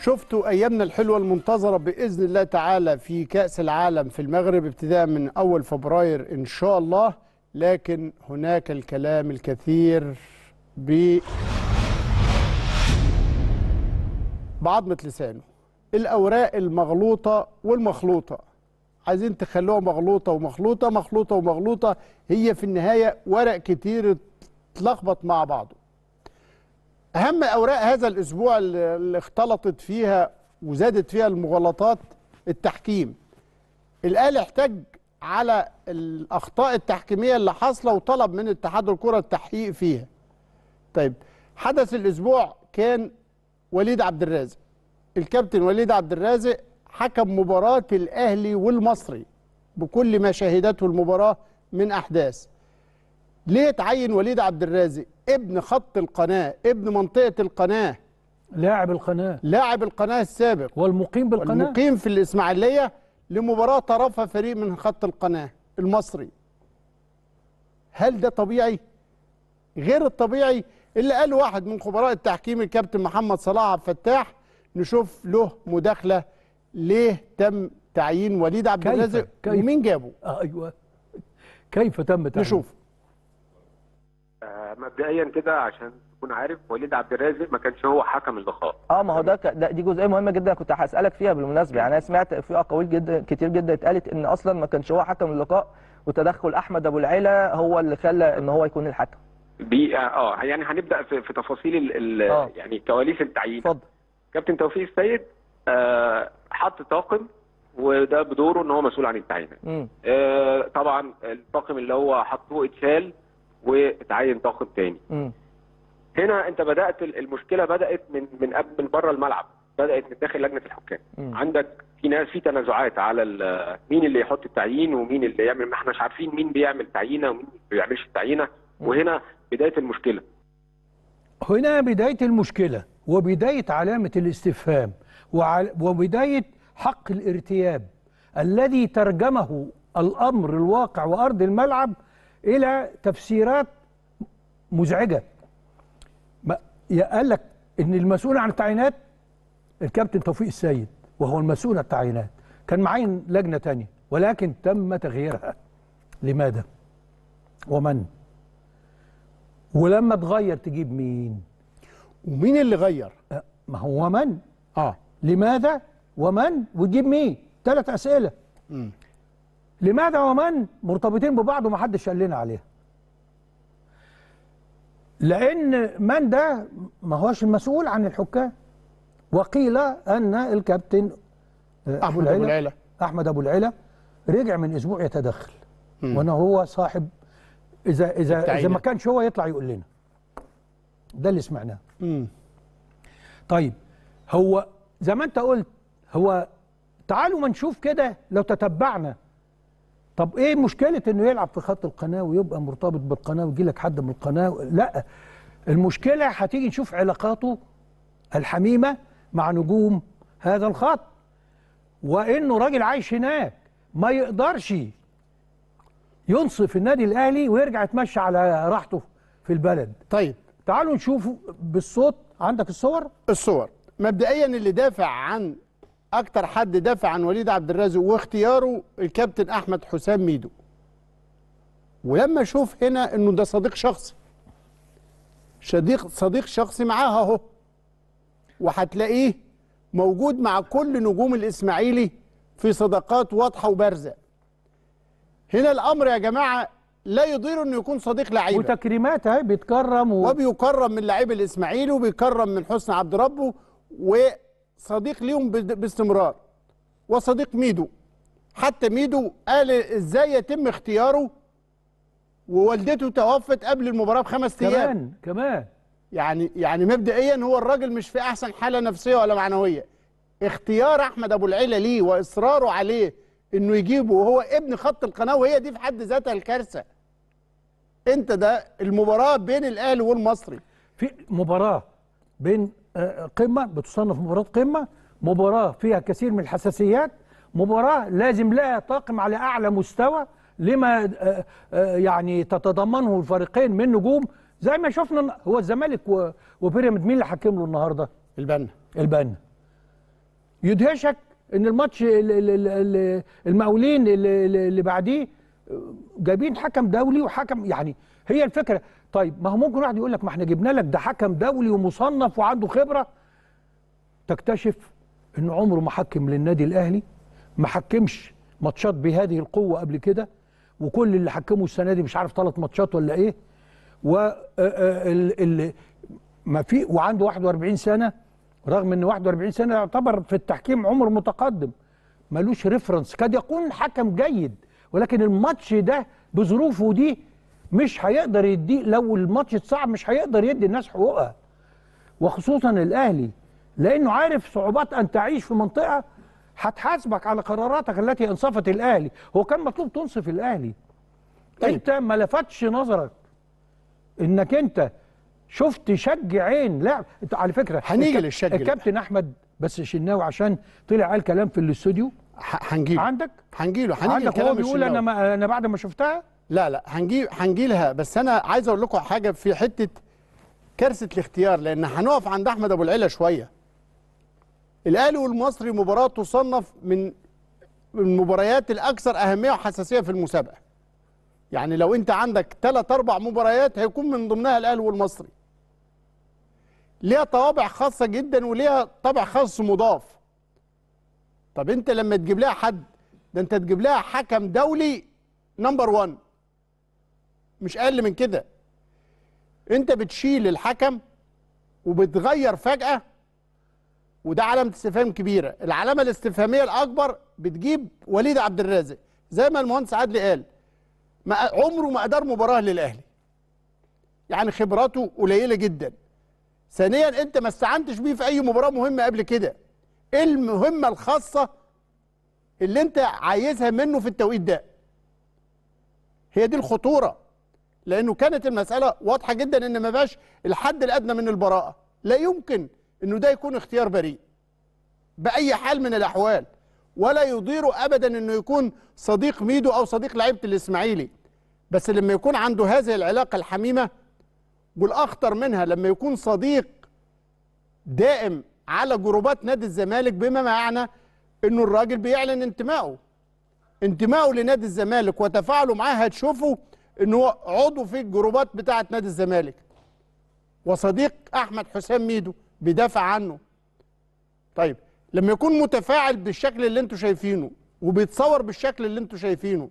شفتوا ايامنا الحلوه المنتظره باذن الله تعالى في كاس العالم في المغرب ابتداء من اول فبراير ان شاء الله لكن هناك الكلام الكثير ب بعضمة لسانه الأوراق المغلوطة والمخلوطة عايزين تخلوها مغلوطة ومخلوطة مخلوطة ومغلوطه هي في النهاية ورق كتير اتلخبط مع بعضه أهم أوراق هذا الأسبوع اللي اختلطت فيها وزادت فيها المغالطات التحكيم الأهلي احتج على الأخطاء التحكيمية اللي حاصلة وطلب من اتحاد الكرة التحقيق فيها طيب حدث الأسبوع كان وليد عبد الرازق الكابتن وليد عبد الرازق حكم مباراة الأهلي والمصري بكل ما شهدته المباراة من أحداث ليه تعين وليد عبد الرازق ابن خط القناة ابن منطقة القناة لاعب القناة لاعب القناة السابق والمقيم بالقناة المقيم في الإسماعيلية لمباراة طرفها فريق من خط القناة المصري هل ده طبيعي؟ غير الطبيعي اللي قال واحد من خبراء التحكيم الكابتن محمد صلاح عبد الفتاح نشوف له مداخلة ليه تم تعيين وليد عبد الرازق ومين جابه؟ آه أيوه كيف تم تعيين؟ نشوف آه، مبدئيا كده عشان تكون عارف وليد عبد الرازق ما كانش هو حكم اللقاء اه ما هو ده, ده دي جزئيه مهمه جدا كنت هسالك فيها بالمناسبه يعني انا سمعت في اقاويل جدا كتير جدا اتقالت ان اصلا ما كانش هو حكم اللقاء وتدخل احمد ابو العيله هو اللي خلى ان هو يكون الحكم بي اه, آه، يعني هنبدا في, في تفاصيل ال... آه. يعني كواليس التعيين اتفضل كابتن توفيق السيد آه حط طاقم وده بدوره ان هو مسؤول عن التعيينات آه طبعا الطاقم اللي هو حطه اتشال واتعين طاقم تاني. م. هنا انت بدات المشكله بدات من من قبل من بره الملعب بدات من داخل لجنه الحكام م. عندك في ناس في تنازعات على مين اللي يحط التعيين ومين اللي يعمل ما احناش عارفين مين بيعمل تعيينه ومين ما بيعملش التعيينه وهنا بدايه المشكله هنا بدايه المشكله وبدايه علامه الاستفهام وبدايه حق الارتياب الذي ترجمه الامر الواقع وارض الملعب الى تفسيرات مزعجه قال لك ان المسؤول عن التعيينات الكابتن توفيق السيد وهو المسؤول عن التعيينات كان معين لجنه تانية ولكن تم تغييرها لماذا ومن ولما تغير تجيب مين ومين اللي غير ما هو من اه لماذا ومن وتجيب مين ثلاث اسئله م. لماذا ومن مرتبطين ببعض ومحدش قال لنا عليها لأن من ده ما هوش المسؤول عن الحكام وقيل أن الكابتن آه، أحمد أبو العلا أحمد أبو العلا رجع من أسبوع يتدخل وأنه هو صاحب إذا إذا التعينة. إذا ما كانش هو يطلع يقول لنا ده اللي سمعناه طيب هو زي ما أنت قلت هو تعالوا ما نشوف كده لو تتبعنا طب ايه مشكله انه يلعب في خط القناه ويبقى مرتبط بالقناه ويجي لك حد من القناه لا المشكله هتيجي نشوف علاقاته الحميمه مع نجوم هذا الخط وانه راجل عايش هناك ما يقدرش ينصف النادي الاهلي ويرجع يتمشى على راحته في البلد طيب تعالوا نشوف بالصوت عندك الصور الصور مبدئيا اللي دافع عن اكتر حد دافع عن وليد عبد الرازق واختياره الكابتن احمد حسام ميدو ولما اشوف هنا انه ده صديق شخصي صديق صديق شخصي معاها اهو وهتلاقيه موجود مع كل نجوم الاسماعيلي في صداقات واضحه وبارزه هنا الامر يا جماعه لا يضير انه يكون صديق لعيبه وتكريمات اهي بيتكرم و... وبيكرم من لعيب الاسماعيلي وبيكرم من حسن عبد ربه و صديق ليهم باستمرار وصديق ميدو حتى ميدو قال ازاي يتم اختياره ووالدته توفت قبل المباراه بخمس ايام كمان كمان يعني يعني مبدئيا هو الراجل مش في احسن حاله نفسيه ولا معنويه اختيار احمد ابو العيله ليه واصراره عليه انه يجيبه وهو ابن خط القناه وهي دي في حد ذاتها الكارثه انت ده المباراه بين الاهلي والمصري في مباراه بين قمة بتصنف مباراة قمة مباراة فيها كثير من الحساسيات مباراة لازم لها طاقم على أعلى مستوى لما آه، آه، يعني تتضمنه الفريقين من نجوم زي ما شفنا هو الزمالك وبيراميد مين اللي حكم له النهارده؟ البنا البنا يدهشك ان الماتش المقاولين اللي بعديه آه، جايبين حكم دولي وحكم يعني هي الفكره طيب ما هو ممكن واحد يقول لك ما احنا جبنا لك ده حكم دولي ومصنف وعنده خبره تكتشف ان عمره ما حكم للنادي الاهلي ما حكمش ماتشات بهذه القوه قبل كده وكل اللي حكموا السنه دي مش عارف ثلاث ماتشات ولا ايه و آه، آه، ما في وعنده 41 سنه رغم ان 41 سنه يعتبر في التحكيم عمر متقدم ملوش ريفرنس قد يكون حكم جيد ولكن الماتش ده بظروفه دي مش هيقدر يدي لو الماتش اتصعب مش هيقدر يدي الناس حقوقها وخصوصا الاهلي لانه عارف صعوبات ان تعيش في منطقه هتحاسبك على قراراتك التي انصفت الاهلي هو كان مطلوب تنصف الاهلي طيب. انت ما لفتش نظرك انك انت شفت شج عين لاعب انت على فكره هنيجي للشج الكابتن احمد بس شناوي عشان طلع قال كلام في الاستوديو هنجيله عندك هنجيله هنيجي عندك هو بيقول انا ما انا بعد ما شفتها لا لا هنجي هنجي لها بس انا عايز اقول لكم حاجه في حته كارثه الاختيار لان هنقف عند احمد ابو العلا شويه الاهلي والمصري مباراه تصنف من المباريات الاكثر اهميه وحساسيه في المسابقه يعني لو انت عندك ثلاث اربع مباريات هيكون من ضمنها الاهلي والمصري ليها طوابع خاصه جدا وليها طابع خاص مضاف طب انت لما تجيب لها حد ده انت تجيب لها حكم دولي نمبر 1 مش اقل من كده انت بتشيل الحكم وبتغير فجاه وده علامه استفهام كبيره العلامه الاستفهاميه الاكبر بتجيب وليد عبد الرازق زي ما المهندس عدلي قال ما عمره ما ادار مباراه للاهلي يعني خبراته قليله جدا ثانيا انت ما استعنتش بيه في اي مباراه مهمه قبل كده ايه المهمه الخاصه اللي انت عايزها منه في التوقيت ده هي دي الخطوره لانه كانت المساله واضحه جدا ان ما بقاش الحد الادنى من البراءه لا يمكن انه ده يكون اختيار بريء باي حال من الاحوال ولا يضير ابدا انه يكون صديق ميدو او صديق لعيبه الاسماعيلي بس لما يكون عنده هذه العلاقه الحميمه والاخطر منها لما يكون صديق دائم على جروبات نادي الزمالك بما معنى انه الراجل بيعلن انتمائه انتمائه لنادي الزمالك وتفاعله معاه هتشوفه ان هو عضو في الجروبات بتاعه نادي الزمالك وصديق احمد حسام ميدو بيدافع عنه طيب لما يكون متفاعل بالشكل اللي انتوا شايفينه وبيتصور بالشكل اللي انتوا شايفينه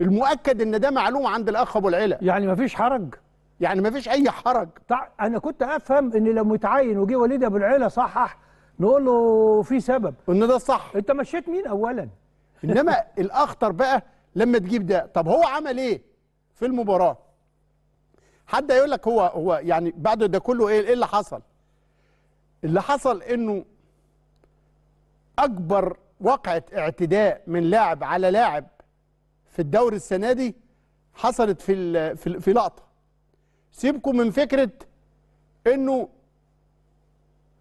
المؤكد ان ده معلوم عند الاخ ابو العلا يعني مفيش حرج يعني مفيش اي حرج طيب انا كنت افهم ان لو متعين وجه وليد ابو العلا صحح نقول له في سبب ان ده الصح انت مشيت مين اولا انما الاخطر بقى لما تجيب ده طب هو عمل ايه في المباراه حد هيقول لك هو هو يعني بعد ده كله ايه ايه اللي حصل اللي حصل انه اكبر وقعه اعتداء من لاعب على لاعب في الدوري السنه دي حصلت في في, في لقطه سيبكم من فكره انه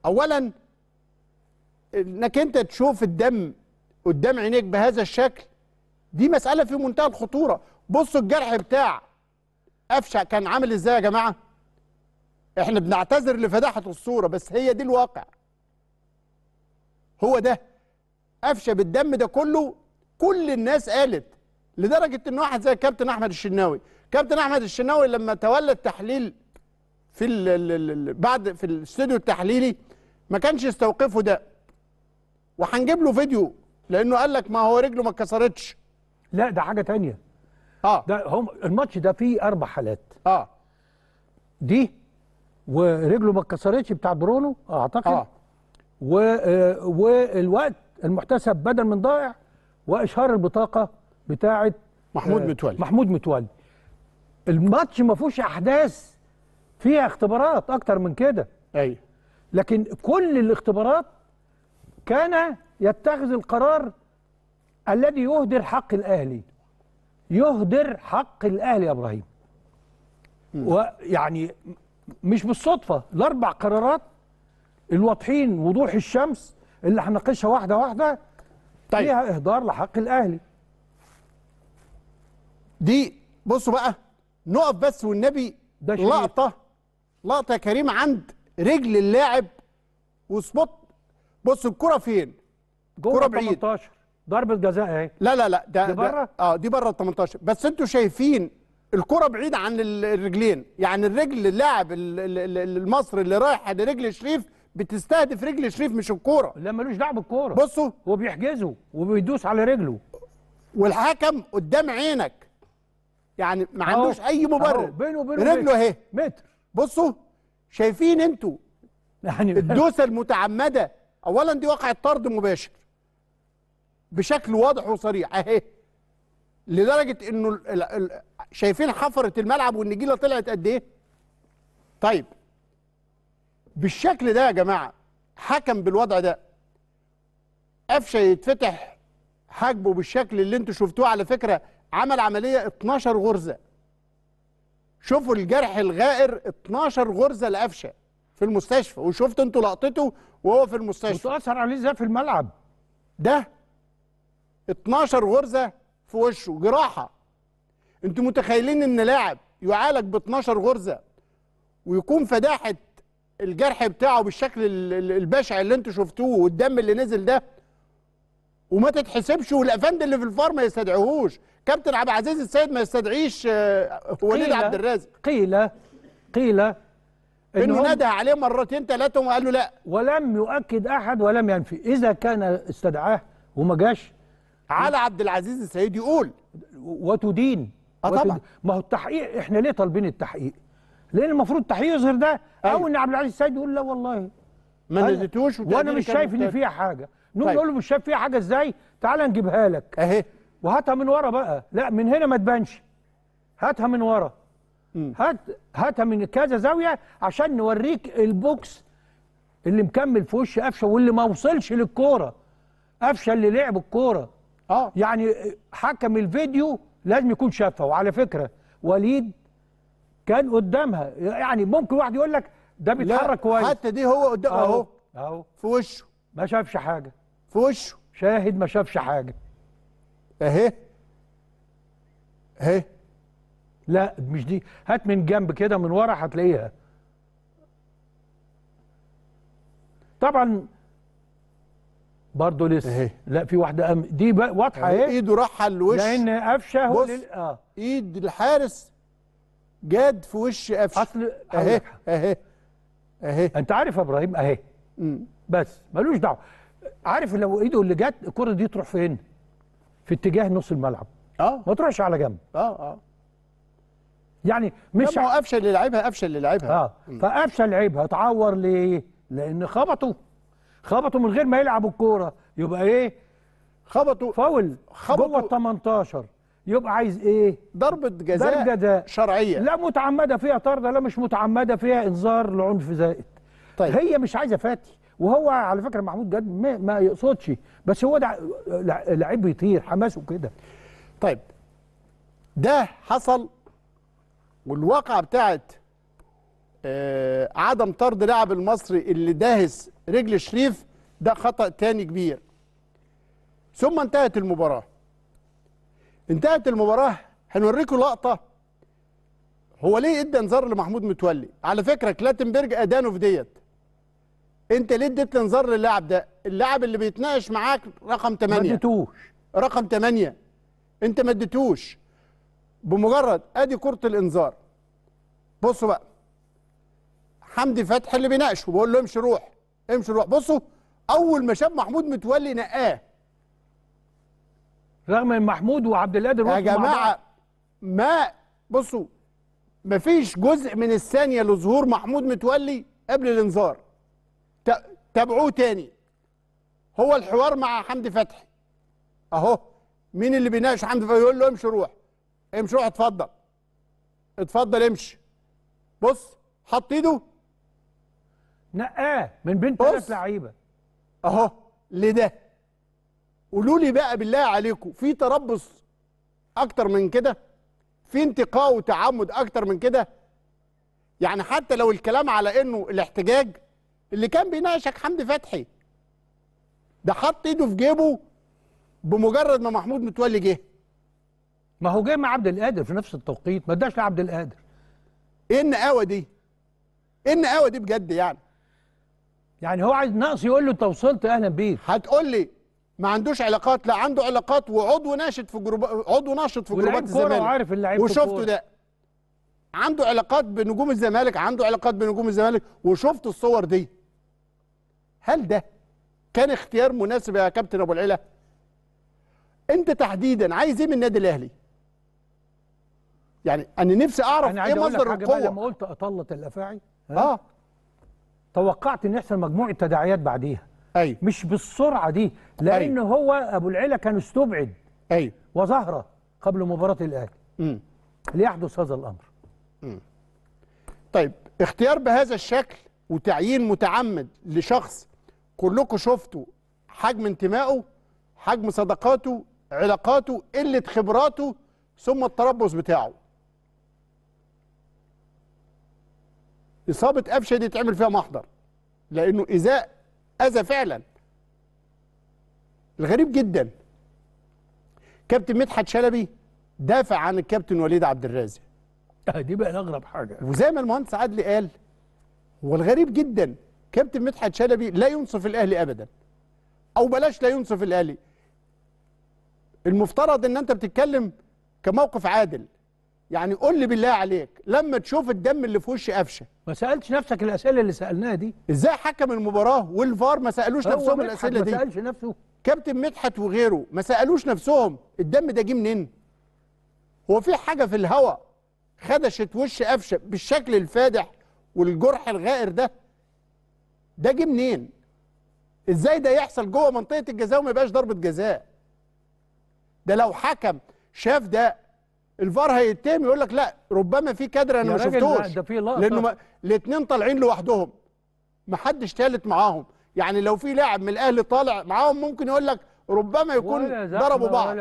اولا انك انت تشوف الدم قدام عينيك بهذا الشكل دي مسألة في منتهى الخطورة بصوا الجرح بتاع أفشع كان عامل إزاي يا جماعة إحنا بنعتذر لفداحة الصورة بس هي دي الواقع هو ده قفشة بالدم ده كله كل الناس قالت لدرجة إن واحد زي كابتن أحمد الشناوي كابتن أحمد الشناوي لما تولى التحليل في الـ الـ ال بعد في الاستوديو التحليلي ما كانش يستوقفه ده وهنجيب له فيديو لأنه قال لك ما هو رجله ما اتكسرتش لا ده حاجه تانية اه ده هم الماتش ده فيه اربع حالات اه دي ورجله ما اتكسرتش بتاع برونو اعتقد اه و... آه، والوقت المحتسب بدل من ضائع واشهار البطاقه بتاعه محمود آه متولي محمود متولي الماتش ما فيهوش احداث فيها اختبارات اكتر من كده ايوه لكن كل الاختبارات كان يتخذ القرار الذي يهدر حق الأهلي يهدر حق الأهلي يا إبراهيم ويعني مش بالصدفة الأربع قرارات الواضحين وضوح الشمس اللي هنناقشها واحدة واحدة طيب. فيها إهدار لحق الأهلي دي بصوا بقى نقف بس والنبي ده لقطة لقطة يا كريم عند رجل اللاعب وسبوت بص الكرة فين؟ جوه 18 ضربه جزاء اهي لا لا لا ده دي بره اه دي بره ال 18 بس انتوا شايفين الكره بعيده عن الرجلين يعني الرجل اللاعب المصري اللي رايح لرجل شريف بتستهدف رجل شريف مش الكوره لا ملوش دعوه بالكوره بصوا هو بيحجزه وبيدوس على رجله والحكم قدام عينك يعني ما عندوش اي مبرر بينه وبينه رجله اهي متر بصوا شايفين انتوا يعني الدوسه المتعمده اولا دي واقعه طرد مباشر بشكل واضح وصريح اهي لدرجه انه شايفين حفره الملعب والنجيله طلعت قد ايه؟ طيب بالشكل ده يا جماعه حكم بالوضع ده قفشه يتفتح حاجبه بالشكل اللي انتوا شفتوه على فكره عمل عمليه 12 غرزه شوفوا الجرح الغائر 12 غرزه لقفشه في المستشفى وشفت انتوا لقطته وهو في المستشفى وتاثر عليه ازاي في الملعب ده 12 غرزه في وشه جراحه انتوا متخيلين ان لاعب يعالج ب 12 غرزه ويكون فداحه الجرح بتاعه بالشكل البشع اللي انتوا شفتوه والدم اللي نزل ده وما تتحسبش والافند اللي في الفار ما يستدعيهوش كابتن عبد العزيز السيد ما يستدعيش آه، وليد عبد الرازق قيل قيل انه ندى عليه مرتين ثلاثه وقال له لا ولم يؤكد احد ولم ينفي اذا كان استدعاه وما جاش على عبد العزيز السيد يقول وتدين اه طبعا ما هو التحقيق احنا ليه طالبين التحقيق؟ لان المفروض التحقيق يظهر ده او أيوه. ان عبد العزيز السيد يقول لا والله ما نزلتوش وانا مش شايف ان فيها حاجه نقول طيب. له مش شايف فيها حاجه ازاي؟ تعال نجيبها لك اهي وهاتها من ورا بقى لا من هنا ما تبانش هاتها من ورا هات هاتها من كذا زاويه عشان نوريك البوكس اللي مكمل في وش قفشه واللي ما وصلش للكوره قفشه اللي لعب الكوره اه يعني حكم الفيديو لازم يكون شافها وعلى فكره وليد كان قدامها يعني ممكن واحد يقول لك ده بيتحرك كويس حتى دي هو قدام اهو اهو في وشه ما شافش حاجه في وشه شاهد ما شافش حاجه اهي اهي لا مش دي هات من جنب كده من ورا هتلاقيها طبعا برضه لسه هي. لا في واحده أم... دي بقى واضحه اهي ايده راحه لوش لان قفشه هو لل... اه ايد الحارس جاد في وش قفشه اصل اهي اهي اهي انت عارف يا ابراهيم اهي بس ملوش دعوه عارف لو ايده اللي جت الكره دي تروح فين؟ في اتجاه نص الملعب اه ما تروحش على جنب اه اه يعني مش ما هو قفشه اللي لعبها قفشه اللي لعبها اه فقفشه لعبها اتعور ليه؟ لان خبطه خبطوا من غير ما يلعبوا الكوره يبقى ايه خبطوا فاول خبطوا جوه ال 18 يبقى عايز ايه ضربه جزاء ضربه جزاء شرعيه لا متعمده فيها طرد لا مش متعمده فيها انذار لعنف زائد طيب هي مش عايزه فاتي وهو على فكره محمود جد ما, ما يقصدش بس هو ده لعيب بيطير حماسه كده طيب ده حصل والواقعه بتاعت آه، عدم طرد لاعب المصري اللي داهس رجل شريف ده خطأ تاني كبير ثم انتهت المباراة انتهت المباراة هنوريكم لقطة هو ليه ادى انذار لمحمود متولي على فكرة كلاتنبرج ادانه في ديت انت ليه اديت انذار للاعب ده اللاعب اللي بيتناقش معاك رقم 8 ما اديتوش رقم 8 انت ما اديتوش بمجرد ادي كرة الانذار بصوا بقى حمدي فتحي اللي بيناقشه بقول له امشي روح امشي روح بصوا اول ما شاف محمود متولي نقاه رغم ان محمود وعبد القادر يا جماعه ما بصوا مفيش جزء من الثانيه لظهور محمود متولي قبل الانذار تابعوه تاني هو الحوار مع حمدي فتحي اهو مين اللي بيناقش حمدي فتحي يقول له امشي روح امشي روح اتفضل اتفضل امشي بص حط ايده نقاه من بين ثلاث لعيبه اهو لده قولوا لي بقى بالله عليكم في تربص اكتر من كده في انتقاء وتعمد اكتر من كده يعني حتى لو الكلام على انه الاحتجاج اللي كان بيناقشك حمدي فتحي ده حط ايده في جيبه بمجرد ما محمود متولي جه ما هو جه مع عبد القادر في نفس التوقيت ما اداش لعبد القادر ايه النقاوه دي؟ ايه النقاوه دي بجد يعني؟ يعني هو عايز ناقص يقول له انت وصلت اهلا بيك هتقول لي ما عندوش علاقات لا عنده علاقات وعضو ناشط في جروب عضو ناشط في جروبات الزمالك وعارف اللعيب وشفته ده عنده علاقات بنجوم الزمالك عنده علاقات بنجوم الزمالك وشفت الصور دي هل ده كان اختيار مناسب يا كابتن ابو العلا انت تحديدا عايز ايه من النادي الاهلي يعني انا نفسي اعرف ايه مصدر القوه انا لما قلت اطلت الافاعي اه توقعت ان يحصل مجموعه تداعيات بعديها ايوه مش بالسرعه دي لان أي. هو ابو العيله كان استبعد ايوه وظهر قبل مباراه الاهلي ليحدث هذا الامر م. طيب اختيار بهذا الشكل وتعيين متعمد لشخص كلكم شفتوا حجم انتمائه حجم صداقاته علاقاته قله خبراته ثم التربص بتاعه اصابه قفشه دي يتعمل فيها محضر لانه اذا اذى فعلا الغريب جدا كابتن مدحت شلبي دافع عن الكابتن وليد عبد الرازق آه، دي بقى اغرب حاجه وزي ما المهندس عدلي قال والغريب جدا كابتن مدحت شلبي لا ينصف الاهلي ابدا او بلاش لا ينصف الاهلي المفترض ان انت بتتكلم كموقف عادل يعني قول لي بالله عليك لما تشوف الدم اللي في وش قفشه ما سالتش نفسك الاسئله اللي سالناها دي ازاي حكم المباراه والفار ما سالوش نفسهم الاسئله دي ما سالش نفسه كابتن مدحت وغيره ما سالوش نفسهم الدم ده جه منين هو في حاجه في الهواء خدشت وش قفشه بالشكل الفادح والجرح الغائر ده ده جه منين ازاي ده يحصل جوه منطقه الجزاء وما يبقاش ضربه جزاء ده لو حكم شاف ده الفار هيتهم يقول لك لا ربما في كادر انا ما شفتوش لانه الاثنين طالعين لوحدهم ما حدش ثالث معاهم يعني لو في لاعب من الاهلي طالع معاهم ممكن يقول لك ربما يكون ضربوا بعض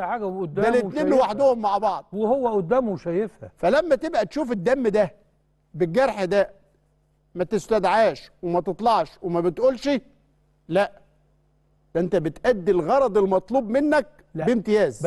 ده الاثنين لوحدهم مع بعض وهو قدامه شايفها فلما تبقى تشوف الدم ده بالجرح ده ما تستدعاش وما تطلعش وما بتقولش لا ده انت بتأدي الغرض المطلوب منك لا. بامتياز